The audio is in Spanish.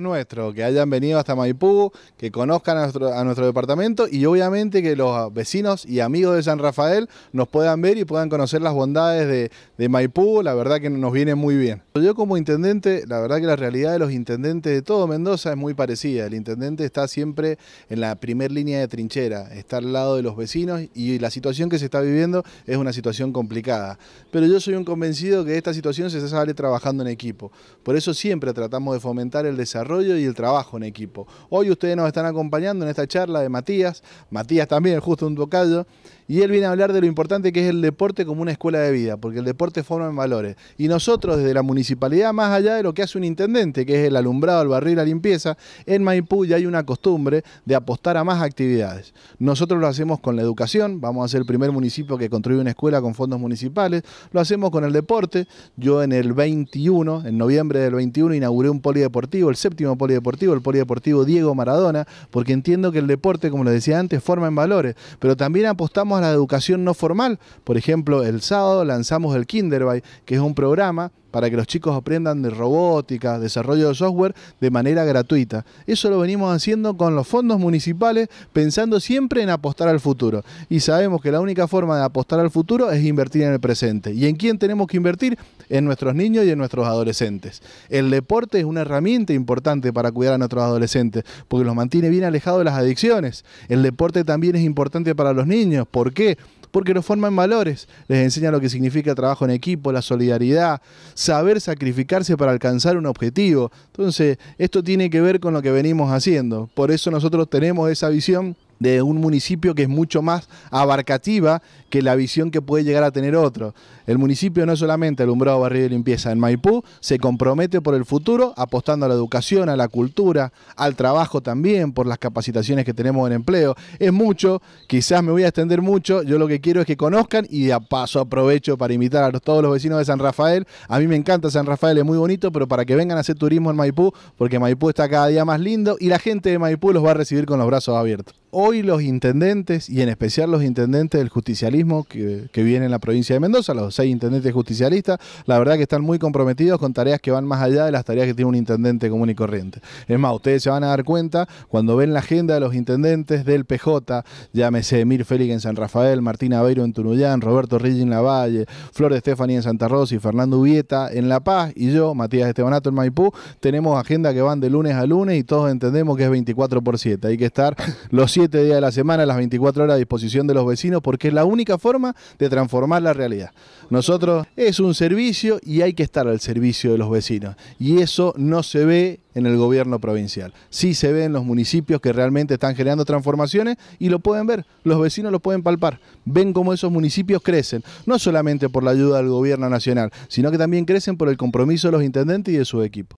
nuestro que hayan venido hasta Maipú, que conozcan a nuestro, departamento y obviamente que los vecinos y amigos de San Rafael nos puedan ver y puedan conocer las bondades de, de Maipú, la verdad que nos viene muy bien. Yo como intendente, la verdad que la realidad de los intendentes de todo Mendoza es muy parecida. El intendente está siempre en la primer línea de trinchera, está al lado de los vecinos y la situación que se está viviendo es una situación complicada. Pero yo soy un convencido que esta situación se sale trabajando en equipo. Por eso siempre tratamos de fomentar el desarrollo y el trabajo en equipo. Hoy ustedes nos están acompañando en esta charla de Matías, Matías también, justo un tocayo, y él viene a hablar de lo importante que es el deporte como una escuela de vida, porque el deporte forma en valores. Y nosotros desde la municipalidad, más allá de lo que hace un intendente, que es el alumbrado, el barril, la limpieza, en Maipú ya hay una costumbre de apostar a más actividades. Nosotros lo hacemos con la educación, vamos a ser el primer municipio que construye una escuela con fondos municipales, lo hacemos con el deporte. Yo en el 21, en noviembre del 21, inauguré un polideportivo, el séptimo polideportivo, el polideportivo Diego Maradona, porque entiendo que el deporte, como lo decía antes, forma en valores, pero también apostamos a la educación no formal. Por ejemplo, el sábado lanzamos el Kinderby, que es un programa para que los chicos aprendan de robótica, desarrollo de software de manera gratuita. Eso lo venimos haciendo con los fondos municipales, pensando siempre en apostar al futuro. Y sabemos que la única forma de apostar al futuro es invertir en el presente. ¿Y en quién tenemos que invertir? En nuestros niños y en nuestros adolescentes. El deporte es una herramienta importante para cuidar a nuestros adolescentes, porque los mantiene bien alejados de las adicciones. El deporte también es importante para los niños. ¿Por qué? porque nos forman valores, les enseña lo que significa trabajo en equipo, la solidaridad, saber sacrificarse para alcanzar un objetivo. Entonces, esto tiene que ver con lo que venimos haciendo. Por eso nosotros tenemos esa visión de un municipio que es mucho más abarcativa que la visión que puede llegar a tener otro. El municipio no es solamente alumbrado, barrio de limpieza en Maipú, se compromete por el futuro apostando a la educación, a la cultura, al trabajo también, por las capacitaciones que tenemos en empleo. Es mucho, quizás me voy a extender mucho, yo lo que quiero es que conozcan y de paso aprovecho para invitar a todos los vecinos de San Rafael. A mí me encanta San Rafael, es muy bonito, pero para que vengan a hacer turismo en Maipú, porque Maipú está cada día más lindo y la gente de Maipú los va a recibir con los brazos abiertos hoy los intendentes, y en especial los intendentes del justicialismo que, que vienen en la provincia de Mendoza, los seis intendentes justicialistas, la verdad que están muy comprometidos con tareas que van más allá de las tareas que tiene un intendente común y corriente. Es más, ustedes se van a dar cuenta cuando ven la agenda de los intendentes del PJ, llámese Emir Félix en San Rafael, Martín Aveiro en Tunuyán, Roberto Rigi en La Valle, Flor de Estefani en Santa Rosa y Fernando Ubieta en La Paz, y yo, Matías Estebanato en Maipú, tenemos agenda que van de lunes a lunes y todos entendemos que es 24 por 7. Hay que estar los 7 día de la semana, las 24 horas a disposición de los vecinos, porque es la única forma de transformar la realidad. Nosotros es un servicio y hay que estar al servicio de los vecinos. Y eso no se ve en el gobierno provincial. Sí se ve en los municipios que realmente están generando transformaciones y lo pueden ver, los vecinos lo pueden palpar. Ven cómo esos municipios crecen, no solamente por la ayuda del gobierno nacional, sino que también crecen por el compromiso de los intendentes y de su equipo.